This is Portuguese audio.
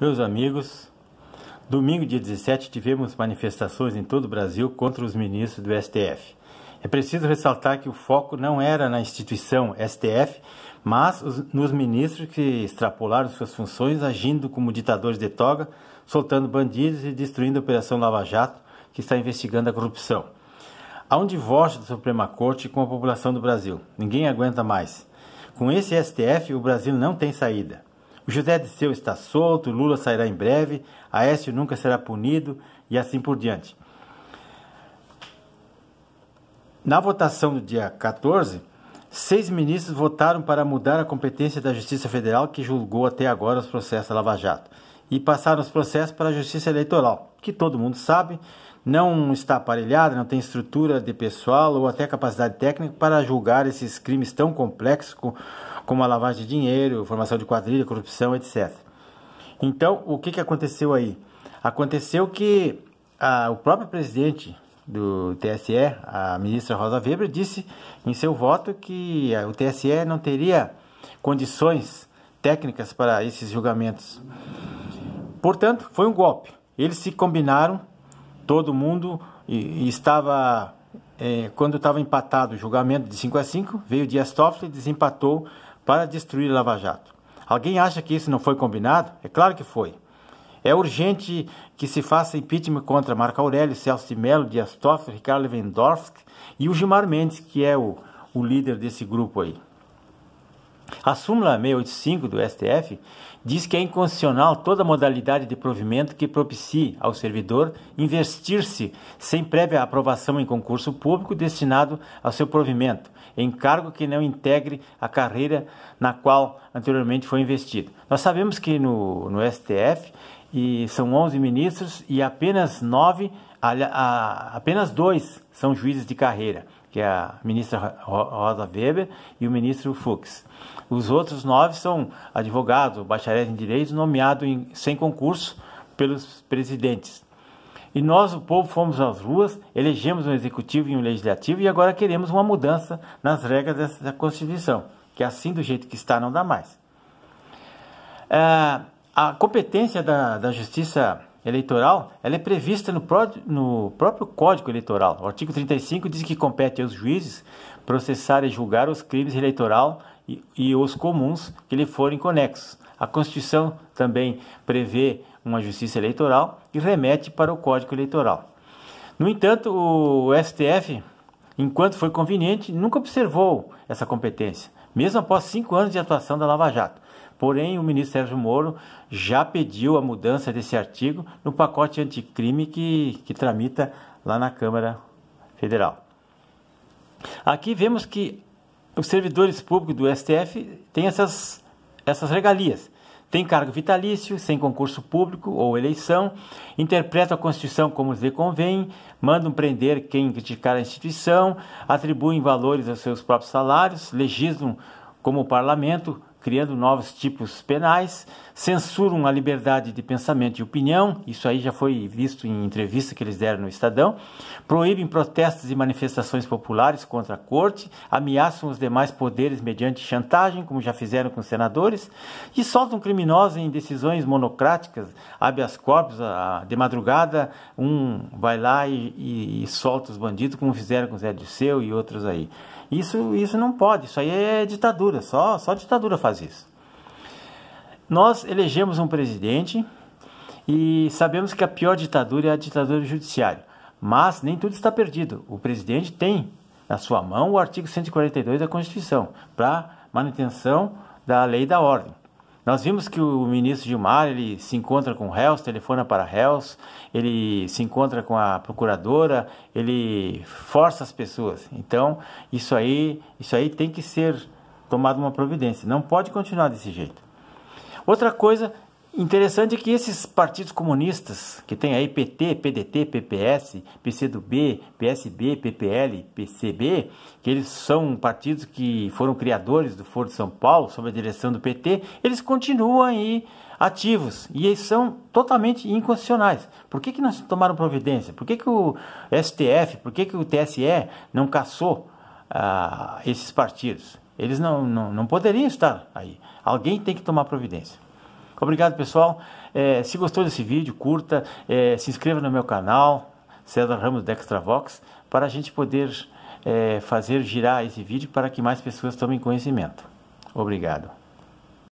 Meus amigos, domingo dia 17 tivemos manifestações em todo o Brasil contra os ministros do STF. É preciso ressaltar que o foco não era na instituição STF, mas nos ministros que extrapolaram suas funções agindo como ditadores de toga, soltando bandidos e destruindo a Operação Lava Jato, que está investigando a corrupção. Há um divórcio da Suprema Corte com a população do Brasil. Ninguém aguenta mais. Com esse STF, o Brasil não tem saída. O José Disseu está solto, Lula sairá em breve, Aécio nunca será punido e assim por diante. Na votação do dia 14, seis ministros votaram para mudar a competência da Justiça Federal que julgou até agora os processos da Lava Jato e passaram os processos para a Justiça Eleitoral, que todo mundo sabe, não está aparelhada, não tem estrutura de pessoal ou até capacidade técnica para julgar esses crimes tão complexos como a lavagem de dinheiro, formação de quadrilha, corrupção, etc. Então, o que, que aconteceu aí? Aconteceu que a, o próprio presidente do TSE, a ministra Rosa Weber, disse em seu voto que o TSE não teria condições técnicas para esses julgamentos. Portanto, foi um golpe. Eles se combinaram, todo mundo e, e estava é, quando estava empatado o julgamento de 5 a 5, veio Dias Toffoli, desempatou para destruir Lava Jato. Alguém acha que isso não foi combinado? É claro que foi. É urgente que se faça impeachment contra Marco Aurélio, Celso de Mello, Dias Toffoli, Ricardo Lewandowski e o Gilmar Mendes, que é o, o líder desse grupo aí. A súmula 685 do STF diz que é inconstitucional toda modalidade de provimento que propicie ao servidor investir-se sem prévia aprovação em concurso público destinado ao seu provimento, em cargo que não integre a carreira na qual anteriormente foi investido. Nós sabemos que no, no STF e são 11 ministros e apenas nove a, a, apenas dois são juízes de carreira, que é a ministra Rosa Weber e o ministro Fux. Os outros nove são advogados, bacharéis em direito, nomeado em, sem concurso pelos presidentes. E nós, o povo, fomos às ruas, elegemos um executivo e um legislativo e agora queremos uma mudança nas regras dessa Constituição, que assim do jeito que está não dá mais. É, a competência da, da Justiça Eleitoral ela é prevista no, pró no próprio Código Eleitoral. O artigo 35 diz que compete aos juízes processar e julgar os crimes eleitoral e, e os comuns que lhe forem conexos. A Constituição também prevê uma justiça eleitoral e remete para o Código Eleitoral. No entanto, o STF, enquanto foi conveniente, nunca observou essa competência mesmo após cinco anos de atuação da Lava Jato. Porém, o ministro Sérgio Moro já pediu a mudança desse artigo no pacote anticrime que, que tramita lá na Câmara Federal. Aqui vemos que os servidores públicos do STF têm essas, essas regalias. Tem cargo vitalício, sem concurso público ou eleição, interpreta a Constituição como lhe convém, mandam prender quem criticar a instituição, atribuem valores aos seus próprios salários, legislam como o parlamento, criando novos tipos penais, censuram a liberdade de pensamento e opinião, isso aí já foi visto em entrevista que eles deram no Estadão, proíbem protestos e manifestações populares contra a corte, ameaçam os demais poderes mediante chantagem, como já fizeram com os senadores, e soltam criminosos em decisões monocráticas, habeas corpus, de madrugada um vai lá e, e, e solta os bandidos, como fizeram com Zé Zé Disseu e outros aí. Isso, isso não pode, isso aí é ditadura, só, só ditadura faz isso. Nós elegemos um presidente e sabemos que a pior ditadura é a ditadura do judiciário. Mas nem tudo está perdido. O presidente tem na sua mão o artigo 142 da Constituição para manutenção da lei e da ordem. Nós vimos que o ministro Gilmar ele se encontra com réus, telefona para réus, ele se encontra com a procuradora, ele força as pessoas. Então, isso aí, isso aí tem que ser tomada uma providência. Não pode continuar desse jeito. Outra coisa Interessante que esses partidos comunistas, que tem aí PT, PDT, PPS, PCdoB, PSB, PPL, PCB, que eles são partidos que foram criadores do Foro de São Paulo, sob a direção do PT, eles continuam aí ativos e eles são totalmente inconstitucionais. Por que, que não tomaram providência? Por que, que o STF, por que, que o TSE não caçou ah, esses partidos? Eles não, não, não poderiam estar aí. Alguém tem que tomar providência. Obrigado, pessoal. É, se gostou desse vídeo, curta, é, se inscreva no meu canal, César Ramos da Extravox, para a gente poder é, fazer girar esse vídeo para que mais pessoas tomem conhecimento. Obrigado.